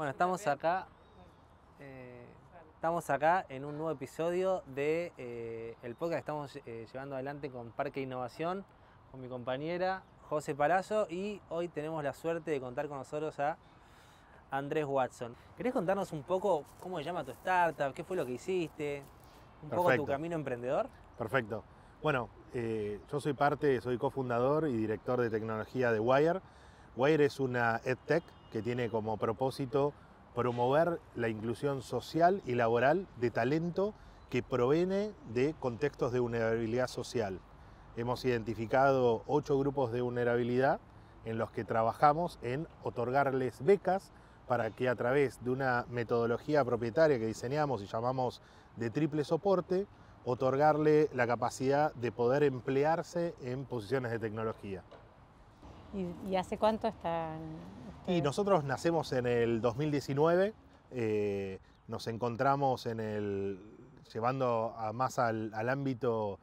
Bueno, estamos acá. Eh, estamos acá en un nuevo episodio de eh, el podcast que estamos eh, llevando adelante con Parque Innovación, con mi compañera José Palazzo y hoy tenemos la suerte de contar con nosotros a Andrés Watson. ¿Querés contarnos un poco cómo se llama tu startup? ¿Qué fue lo que hiciste? Un poco tu camino emprendedor. Perfecto. Bueno, yo soy parte, soy cofundador y director de tecnología de Wire. Wire es una EdTech que tiene como propósito promover la inclusión social y laboral de talento que proviene de contextos de vulnerabilidad social. Hemos identificado ocho grupos de vulnerabilidad en los que trabajamos en otorgarles becas para que a través de una metodología propietaria que diseñamos y llamamos de triple soporte, otorgarle la capacidad de poder emplearse en posiciones de tecnología. ¿Y, hace cuánto están y nosotros nacemos en el 2019, eh, nos encontramos en el, llevando más al, ámbito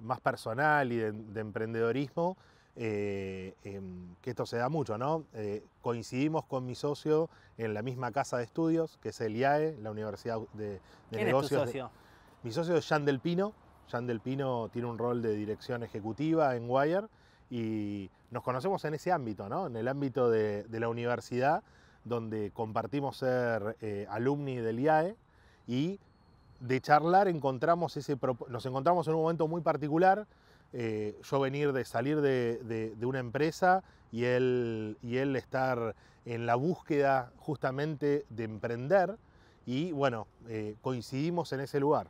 más personal y de, emprendedorismo, eh, em, que esto se da mucho, ¿no? Eh, coincidimos con mi socio en la misma casa de estudios, que es el IAE, la Universidad de, de ¿Quién Negocios. Es tu socio? mi socio es Jean Del Pino. Jean Del Pino tiene un rol de dirección ejecutiva en Wire y nos conocemos en ese ámbito, ¿no? en el ámbito de, la universidad, donde compartimos ser eh, alumni del IAE y de charlar encontramos nos encontramos en un momento muy particular, eh, yo venir de salir de, una empresa y él, y él estar en la búsqueda justamente de emprender y bueno, eh, coincidimos en ese lugar.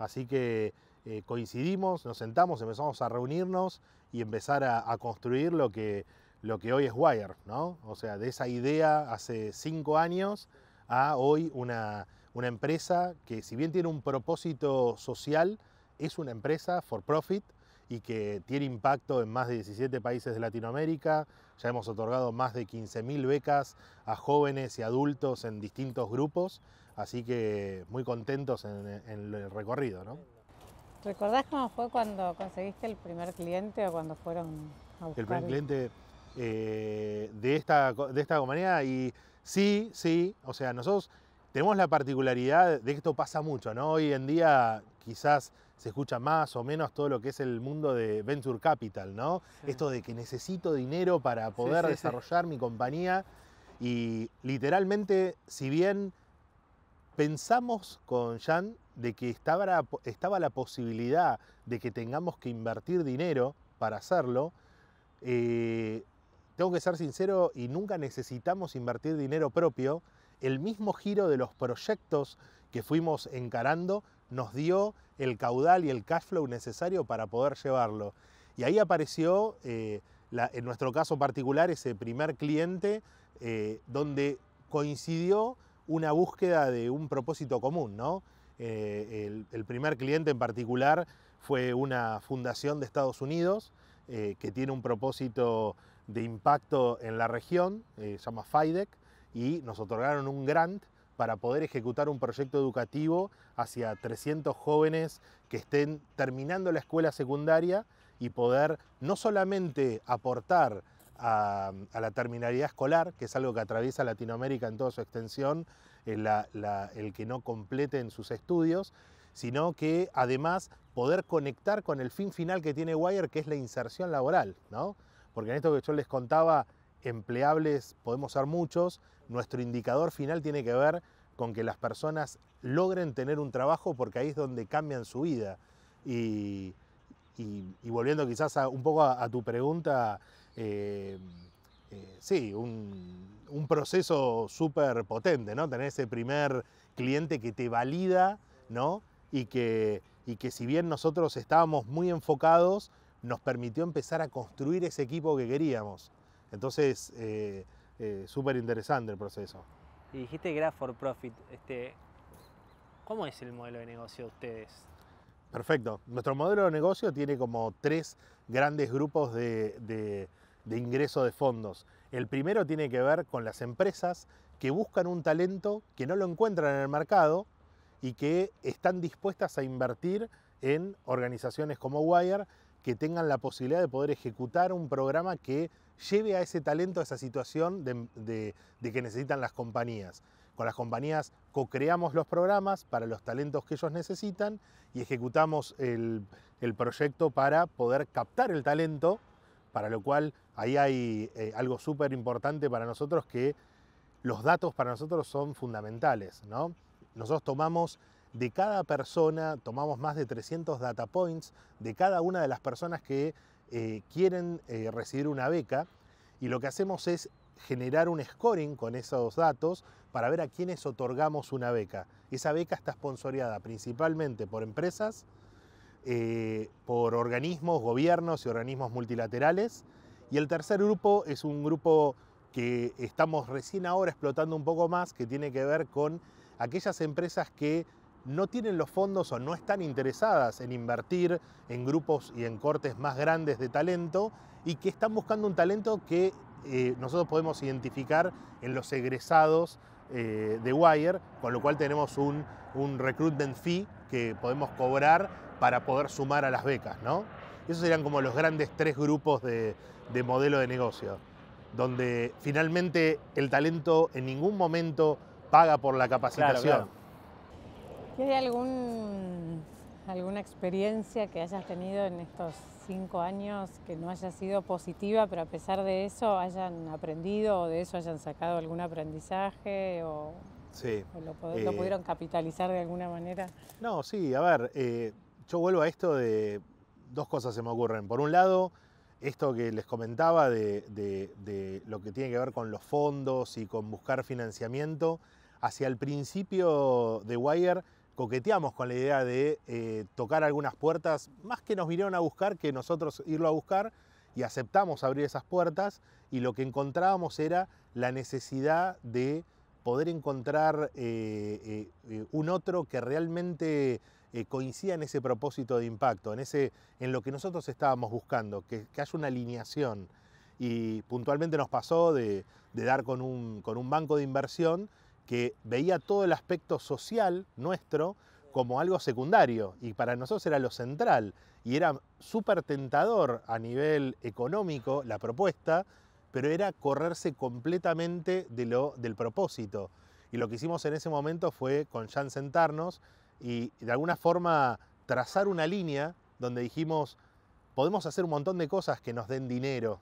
Así que eh, coincidimos, nos sentamos, empezamos a reunirnos y empezar a, construir lo que, lo que hoy es Wire, O sea, de esa idea hace cinco años a hoy una, una empresa que si bien tiene un propósito social, es una empresa for profit y que tiene impacto en más de 17 países de Latinoamérica. Ya hemos otorgado más de 15.000 becas a jóvenes y adultos en distintos grupos, así que muy contentos en, el recorrido. ¿Recordás cómo fue cuando conseguiste el primer cliente o cuando fueron a buscar? El primer cliente eh, de, esta, de esta compañía y sí, sí, o sea, nosotros tenemos la particularidad de que esto pasa mucho, ¿no? Hoy en día quizás se escucha más o menos todo lo que es el mundo de Venture Capital, ¿no? Esto de que necesito dinero para poder desarrollar mi compañía y literalmente, si bien pensamos con Jan de que estaba, estaba la posibilidad de que tengamos que invertir dinero para hacerlo, eh, tengo que ser sincero y nunca necesitamos invertir dinero propio, el mismo giro de los proyectos que fuimos encarando nos dio el caudal y el cash flow necesario para poder llevarlo. Y ahí apareció, eh, en nuestro caso particular, ese primer cliente eh, donde coincidió una búsqueda de un propósito común, ¿no? Eh, el, primer cliente en particular fue una fundación de Estados Unidos eh, que tiene un propósito de impacto en la región, eh, se llama FIDEC, y nos otorgaron un grant para poder ejecutar un proyecto educativo hacia 300 jóvenes que estén terminando la escuela secundaria y poder no solamente aportar a, a, la terminalidad escolar, que es algo que atraviesa Latinoamérica en toda su extensión, el que no completen sus estudios, sino que además poder conectar con el fin final que tiene Wire, que es la inserción laboral, ¿no? Porque en esto que yo les contaba, empleables podemos ser muchos, nuestro indicador final tiene que ver con que las personas logren tener un trabajo porque ahí es donde cambian su vida. Y, volviendo quizás un poco a, tu pregunta, eh, eh, sí, un, proceso súper potente, ¿no? Tener ese primer cliente que te valida, ¿no? Y que, y que si bien nosotros estábamos muy enfocados, nos permitió empezar a construir ese equipo que queríamos. Entonces, eh, eh, súper interesante el proceso. Y dijiste Graph for profit. Este, ¿Cómo es el modelo de negocio de ustedes? Perfecto. Nuestro modelo de negocio tiene como tres grandes grupos de de ingreso de fondos. El primero tiene que ver con las empresas que buscan un talento que no lo encuentran en el mercado y que están dispuestas a invertir en organizaciones como Wire que tengan la posibilidad de poder ejecutar un programa que lleve a ese talento, a esa situación de, que necesitan las compañías. Con las compañías co-creamos los programas para los talentos que ellos necesitan y ejecutamos el proyecto para poder captar el talento para lo cual ahí hay eh, algo súper importante para nosotros que los datos para nosotros son fundamentales. Nosotros tomamos de cada persona, tomamos más de 300 data points de cada una de las personas que eh, quieren eh, recibir una beca y lo que hacemos es generar un scoring con esos datos para ver a quiénes otorgamos una beca. Esa beca está sponsoreada principalmente por empresas eh, por organismos, gobiernos y organismos multilaterales. Y el tercer grupo es un grupo que estamos recién ahora explotando un poco más, que tiene que ver con aquellas empresas que no tienen los fondos o no están interesadas en invertir en grupos y en cortes más grandes de talento y que están buscando un talento que eh, nosotros podemos identificar en los egresados eh, de Wire, con lo cual tenemos un, un recruitment fee que podemos cobrar para poder sumar a las becas, ¿no? Esos serían como los grandes tres grupos de, modelo de negocio, donde finalmente el talento en ningún momento paga por la capacitación. hay algún, alguna experiencia que hayas tenido en estos cinco años que no haya sido positiva, pero a pesar de eso hayan aprendido o de eso hayan sacado algún aprendizaje o, lo, eh, pudieron capitalizar de alguna manera? No, sí, a ver, eh, yo vuelvo a esto de dos cosas se me ocurren. Por un lado, esto que les comentaba de, lo que tiene que ver con los fondos y con buscar financiamiento, hacia el principio de Wire coqueteamos con la idea de eh, tocar algunas puertas, más que nos vinieron a buscar que nosotros irlo a buscar, y aceptamos abrir esas puertas, y lo que encontrábamos era la necesidad de poder encontrar eh, eh, un otro que realmente eh, coincida en ese propósito de impacto, en, ese, en lo que nosotros estábamos buscando, que, que haya una alineación. Y puntualmente nos pasó de, dar con un, banco de inversión que veía todo el aspecto social nuestro como algo secundario y para nosotros era lo central y era súper tentador a nivel económico la propuesta, pero era correrse completamente de lo, del propósito. Y lo que hicimos en ese momento fue con Jan sentarnos y de alguna forma trazar una línea donde dijimos, podemos hacer un montón de cosas que nos den dinero,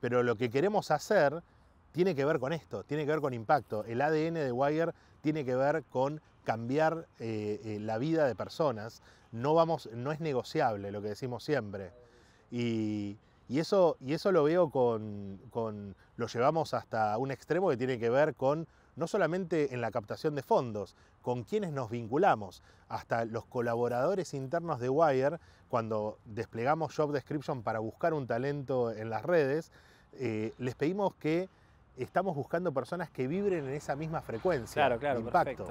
pero lo que queremos hacer tiene que ver con esto, tiene que ver con impacto. El ADN de Wire tiene que ver con cambiar eh, eh, la vida de personas. No, vamos, no es negociable lo que decimos siempre. Y, eso, y eso lo veo con, lo llevamos hasta un extremo que tiene que ver con no solamente en la captación de fondos, con quienes nos vinculamos, hasta los colaboradores internos de Wire, cuando desplegamos Job Description para buscar un talento en las redes, eh, les pedimos que estamos buscando personas que vibren en esa misma frecuencia claro, claro, impacto.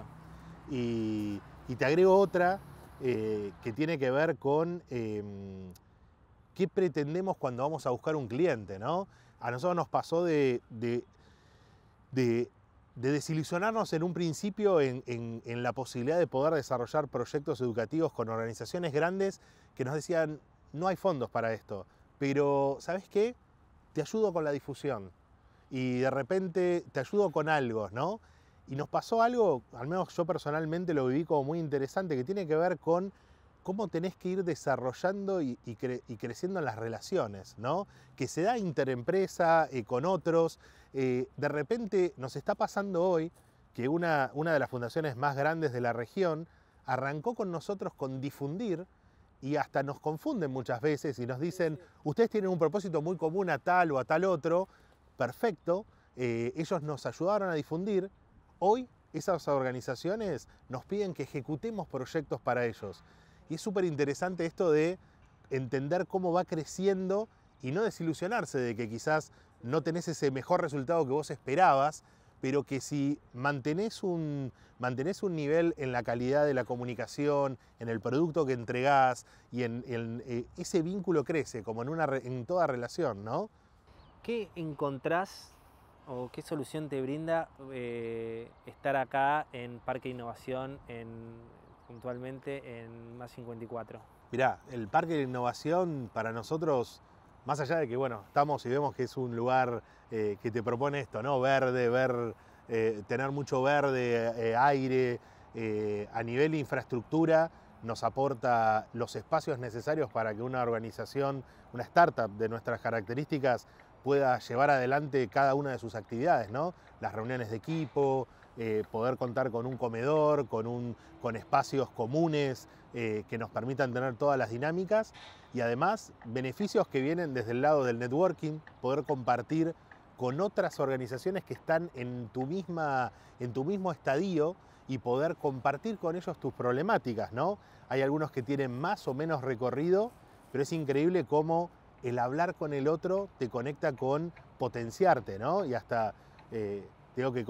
Y, te agrego otra eh, que tiene que ver con em, qué pretendemos cuando vamos a buscar un cliente, ¿no? A nosotros nos pasó de de desilusionarnos en un principio en, la posibilidad de poder desarrollar proyectos educativos con organizaciones grandes que nos decían, no hay fondos para esto, pero ¿sabes qué? Te ayudo con la difusión y de repente te ayudo con algo, ¿no? Y nos pasó algo, al menos yo personalmente lo viví como muy interesante, que tiene que ver con cómo tenés que ir desarrollando y, creciendo las relaciones, ¿no? Que se da interempresa, eh, con otros. Eh, de repente nos está pasando hoy que una, una de las fundaciones más grandes de la región arrancó con nosotros con difundir y hasta nos confunden muchas veces y nos dicen, ustedes tienen un propósito muy común a tal o a tal otro, perfecto, eh, ellos nos ayudaron a difundir, hoy esas organizaciones nos piden que ejecutemos proyectos para ellos. Y es súper interesante esto de entender cómo va creciendo y no desilusionarse de que quizás no tenés ese mejor resultado que vos esperabas, pero que si mantenés un, un nivel en la calidad de la comunicación, en el producto que entregás y en, eh, ese vínculo crece, como en, una, en toda relación, ¿no? ¿Qué encontrás o qué solución te brinda eh, estar acá en Parque Innovación, en puntualmente en más 54. Mirá, el Parque de Innovación para nosotros, más allá de que, bueno, estamos y vemos que es un lugar eh, que te propone esto, ¿no? Verde, ver, eh, tener mucho verde, eh, aire, a nivel de infraestructura, nos aporta los espacios necesarios para que una organización, una startup de nuestras características, pueda llevar adelante cada una de sus actividades, ¿no? Las reuniones de equipo, eh, poder contar con un comedor, con, un, con espacios comunes eh, que nos permitan tener todas las dinámicas y además beneficios que vienen desde el lado del networking, poder compartir con otras organizaciones que están en tu, misma, en tu mismo estadio y poder compartir con ellos tus problemáticas, ¿no? Hay algunos que tienen más o menos recorrido, pero es increíble cómo el hablar con el otro te conecta con potenciarte, ¿no? Y hasta, eh, tengo que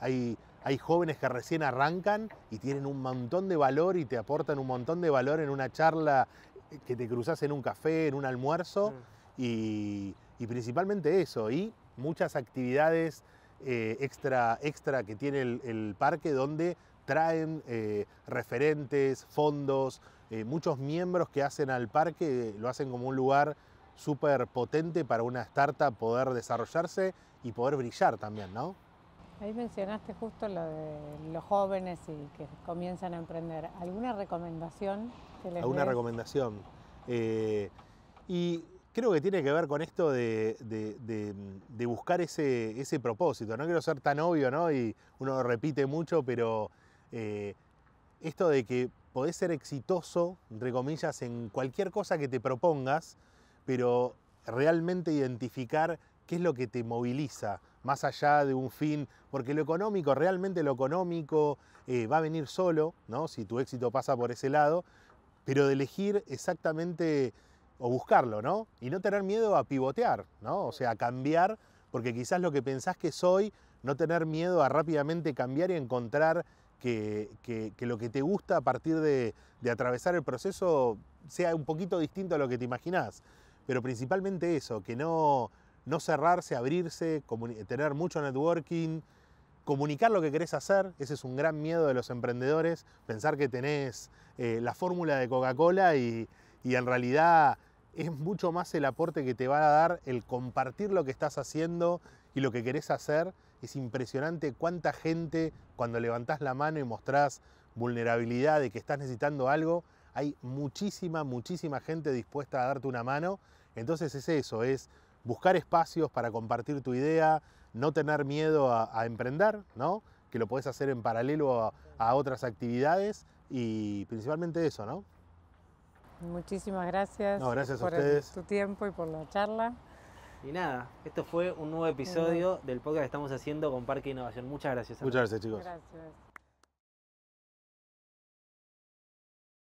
hay, jóvenes que recién arrancan y tienen un montón de valor y te aportan un montón de valor en una charla eh, que te cruzas en un café, en un almuerzo, mm. y, principalmente eso, y muchas actividades eh, extra, extra que tiene el, parque donde traen referentes, fondos, muchos miembros que hacen al parque, lo hacen como un lugar súper potente para una startup poder desarrollarse y poder brillar también, ¿no? Ahí mencionaste justo lo de los jóvenes y que comienzan a emprender. ¿Alguna recomendación que les ¿Alguna recomendación? Eh, y creo que tiene que ver con esto de, buscar ese, propósito. No quiero ser tan obvio, ¿no? Y uno repite mucho, pero eh, esto de que podés ser exitoso, entre comillas, en cualquier cosa que te propongas, pero realmente identificar qué es lo que te moviliza, más allá de un fin, porque lo económico, realmente lo económico eh, va a venir solo, ¿no? si tu éxito pasa por ese lado, pero de elegir exactamente o buscarlo, ¿no? Y no tener miedo a pivotear, O sea, a cambiar, porque quizás lo que pensás que soy, no tener miedo a rápidamente cambiar y encontrar que, lo que te gusta a partir de, de, atravesar el proceso sea un poquito distinto a lo que te imaginás pero principalmente eso, que no, no cerrarse, abrirse, tener mucho networking, comunicar lo que querés hacer, ese es un gran miedo de los emprendedores, pensar que tenés eh, la fórmula de Coca-Cola y, y en realidad es mucho más el aporte que te va a dar el compartir lo que estás haciendo y lo que querés hacer. Es impresionante cuánta gente cuando levantás la mano y mostrás vulnerabilidad de que estás necesitando algo, hay muchísima, muchísima gente dispuesta a darte una mano entonces es eso, es buscar espacios para compartir tu idea, no tener miedo a, emprender, ¿no? que lo puedes hacer en paralelo a, otras actividades y principalmente eso, ¿no? Muchísimas gracias, por tu tiempo y por la charla. Y nada, esto fue un nuevo episodio del podcast que estamos haciendo con Parque Innovación. Muchas gracias. Muchas gracias, chicos. Gracias.